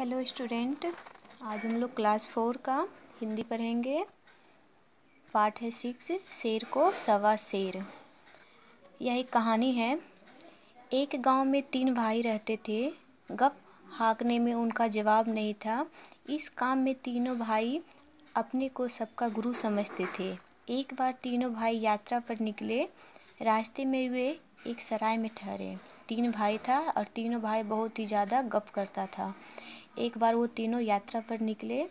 hello student आज हम लोग क्लास फोर का हिंदी पढ़ेंगे पार्ट है सिक्स शेर को सवा शेर यह एक कहानी है एक गांव में तीन भाई रहते थे गप हाँकने में उनका जवाब नहीं था इस काम में तीनों भाई अपने को सबका गुरु समझते थे एक बार तीनों भाई यात्रा पर निकले रास्ते में वे एक सराय में ठहरे तीन भाई था और तीनों भाई बहुत ही ज़्यादा गप करता था एक बार वो तीनों यात्रा पर निकले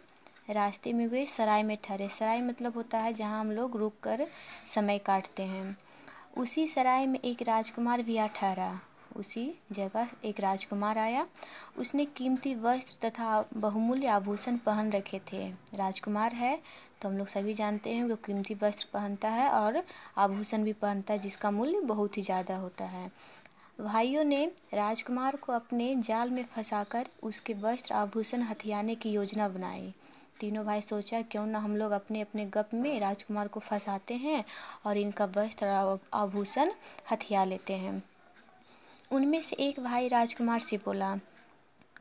रास्ते में वे सराय में ठहरे सराय मतलब होता है जहाँ हम लोग रुक कर समय काटते हैं उसी सराय में एक राजकुमार भी आ ठहरा उसी जगह एक राजकुमार आया उसने कीमती वस्त्र तथा बहुमूल्य आभूषण पहन रखे थे राजकुमार है तो हम लोग सभी जानते हैं वो कीमती वस्त्र पहनता है और आभूषण भी पहनता है जिसका मूल्य बहुत ही ज़्यादा होता है भाइयों ने राजकुमार को अपने जाल में फंसाकर उसके वस्त्र आभूषण हथियाने की योजना बनाई तीनों भाई सोचा क्यों ना हम लोग अपने अपने गप में राजकुमार को फंसाते हैं और इनका वस्त्र आभूषण हथिया लेते हैं उनमें से एक भाई राजकुमार से बोला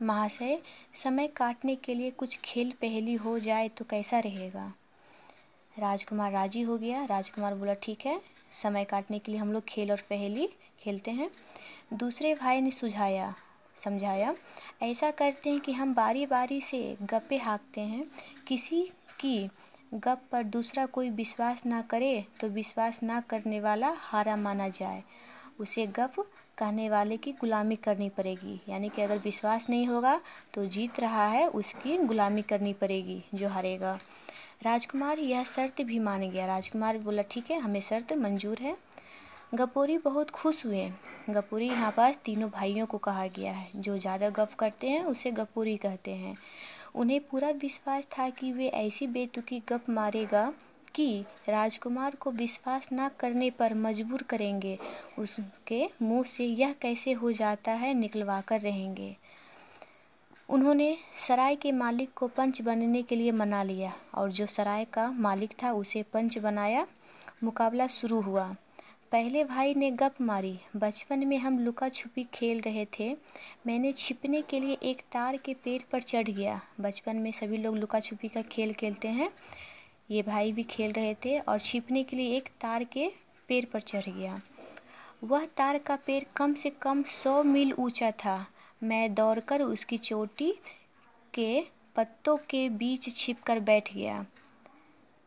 महाशय समय काटने के लिए कुछ खेल पहली हो जाए तो कैसा रहेगा राजकुमार राजी हो गया राजकुमार बोला ठीक है समय काटने के लिए हम लोग खेल और पहेली खेलते हैं दूसरे भाई ने सुझाया समझाया ऐसा करते हैं कि हम बारी बारी से गप्पे हाँकते हैं किसी की गप पर दूसरा कोई विश्वास ना करे तो विश्वास ना करने वाला हारा माना जाए उसे गप कहने वाले की गुलामी करनी पड़ेगी यानी कि अगर विश्वास नहीं होगा तो जीत रहा है उसकी गुलामी करनी पड़ेगी जो हारेगा राजकुमार यह शर्त भी मान गया राजकुमार बोला ठीक है हमें शर्त मंजूर है गपोरी बहुत खुश हुए गपूरी यहाँ पास तीनों भाइयों को कहा गया है जो ज़्यादा गप करते हैं उसे गपूरी कहते हैं उन्हें पूरा विश्वास था कि वे ऐसी बेतुकी गप मारेगा कि राजकुमार को विश्वास न करने पर मजबूर करेंगे उसके मुंह से यह कैसे हो जाता है निकलवा कर रहेंगे उन्होंने सराय के मालिक को पंच बनने के लिए मना लिया और जो सराय का मालिक था उसे पंच बनाया मुकाबला शुरू हुआ पहले भाई ने गप मारी बचपन में हम लुका छुपी खेल रहे थे मैंने छिपने के लिए एक तार के पेड़ पर चढ़ गया बचपन में सभी लोग लुका छुपी का खेल खेलते हैं ये भाई भी खेल रहे थे और छिपने के लिए एक तार के पेड़ पर चढ़ गया वह तार का पेड़ कम से कम सौ मील ऊंचा था मैं दौड़कर उसकी चोटी के पत्तों के बीच छिपकर बैठ गया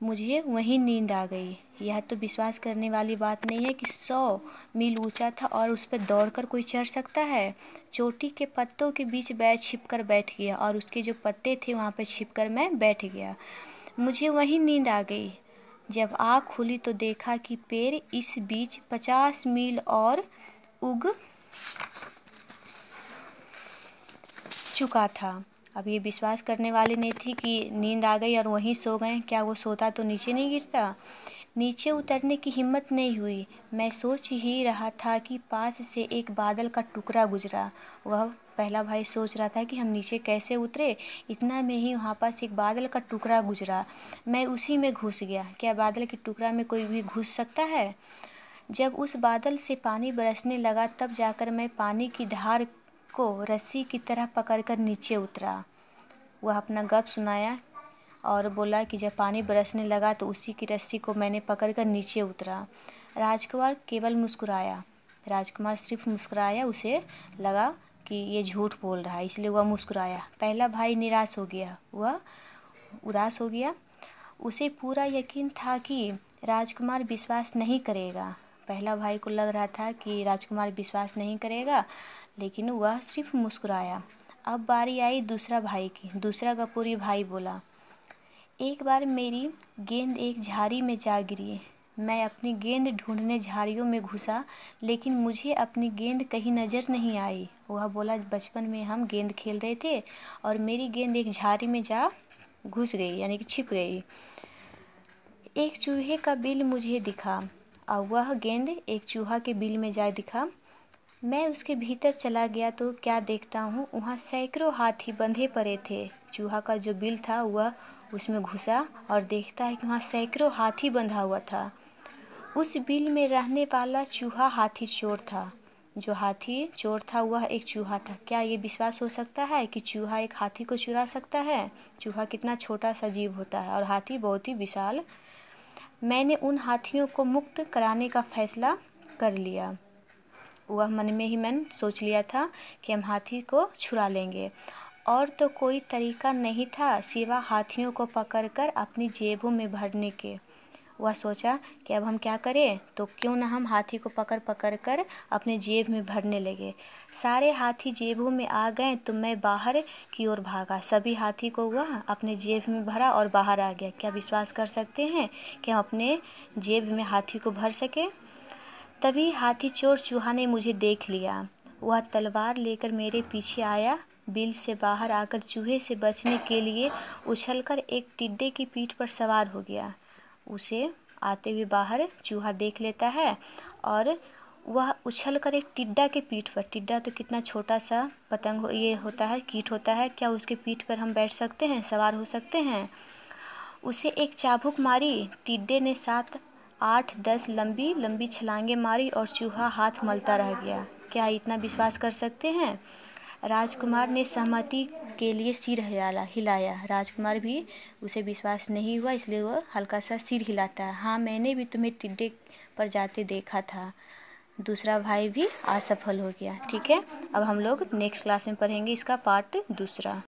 मुझे वहीं नींद आ गई यह तो विश्वास करने वाली बात नहीं है कि सौ मील ऊंचा था और उस पर दौड़कर कोई चढ़ सकता है चोटी के पत्तों के बीच बैठ छिप कर बैठ गया और उसके जो पत्ते थे वहाँ पर छिप कर मैं बैठ गया मुझे वहीं नींद आ गई जब आँख खुली तो देखा कि पेड़ इस बीच पचास मील और उग चुका था अब ये विश्वास करने वाली नहीं थी कि नींद आ गई और वहीं सो गए क्या वो सोता तो नीचे नहीं गिरता नीचे उतरने की हिम्मत नहीं हुई मैं सोच ही रहा था कि पास से एक बादल का टुकड़ा गुजरा वह पहला भाई सोच रहा था कि हम नीचे कैसे उतरे इतना में ही वहाँ पास एक बादल का टुकड़ा गुजरा मैं उसी में घुस गया क्या बादल के टुकड़ा में कोई भी घुस सकता है जब उस बादल से पानी बरसने लगा तब जाकर मैं पानी की धार को रस्सी की तरह पकड़कर नीचे उतरा वह अपना गप सुनाया और बोला कि जब पानी बरसने लगा तो उसी की रस्सी को मैंने पकड़कर नीचे उतरा राजकुमार केवल मुस्कुराया राजकुमार सिर्फ मुस्कुराया उसे लगा कि ये झूठ बोल रहा है इसलिए वह मुस्कुराया पहला भाई निराश हो गया वह उदास हो गया उसे पूरा यकीन था कि राजकुमार विश्वास नहीं करेगा पहला भाई को लग रहा था कि राजकुमार विश्वास नहीं करेगा लेकिन वह सिर्फ मुस्कुराया अब बारी आई दूसरा भाई की दूसरा कपूरी भाई बोला एक बार मेरी गेंद एक झाड़ी में जा गिरी मैं अपनी गेंद ढूंढने झाड़ियों में घुसा लेकिन मुझे अपनी गेंद कहीं नज़र नहीं आई वह बोला बचपन में हम गेंद खेल रहे थे और मेरी गेंद एक झाड़ी में जा घुस गई यानी कि छिप गई एक चूहे का बिल मुझे दिखा और वह गेंद एक चूहा के बिल में जा दिखा मैं उसके भीतर चला गया तो क्या देखता हूँ वहाँ सैकड़ों हाथी बंधे पड़े थे चूहा का जो बिल था वह उसमें घुसा और देखता है कि वहाँ सैकड़ों हाथी बंधा हुआ था उस बिल में रहने वाला चूहा हाथी चोर था जो हाथी चोर था वह एक चूहा था क्या ये विश्वास हो सकता है कि चूहा एक हाथी को चुरा सकता है चूहा कितना छोटा सा जीव होता है और हाथी बहुत ही विशाल मैंने उन हाथियों को मुक्त कराने का फैसला कर लिया वह मन में ही मैंने सोच लिया था कि हम हाथी को छुरा लेंगे और तो कोई तरीका नहीं था सिवा हाथियों को पकड़कर अपनी जेबों में भरने के वह सोचा कि अब हम क्या करें तो क्यों ना हम हाथी को पकड़ पकड़ कर अपने जेब में भरने लगे सारे हाथी जेबों में आ गए तो मैं बाहर की ओर भागा सभी हाथी को वह अपने जेब में भरा और बाहर आ गया क्या विश्वास कर सकते हैं कि हम अपने जेब में हाथी को भर सकें तभी हाथी चोर चूहा ने मुझे देख लिया वह तलवार लेकर मेरे पीछे आया बिल से बाहर आकर चूहे से बचने के लिए उछलकर एक टिड्डे की पीठ पर सवार हो गया उसे आते हुए बाहर चूहा देख लेता है और वह उछलकर एक टिड्डा के पीठ पर टिड्डा तो कितना छोटा सा पतंग हो, ये होता है कीट होता है क्या उसके पीठ पर हम बैठ सकते हैं सवार हो सकते हैं उसे एक चाबुक मारी टिड्डे ने सात आठ दस लंबी लंबी छलांगे मारी और चूहा हाथ मलता रह गया क्या इतना विश्वास कर सकते हैं राजकुमार ने सहमति के लिए सिर हिला हिलाया राजकुमार भी उसे विश्वास नहीं हुआ इसलिए वह हल्का सा सिर हिलाता है हाँ मैंने भी तुम्हें टिड्डे पर जाते देखा था दूसरा भाई भी असफल हो गया ठीक है अब हम लोग नेक्स्ट क्लास में पढ़ेंगे इसका पार्ट दूसरा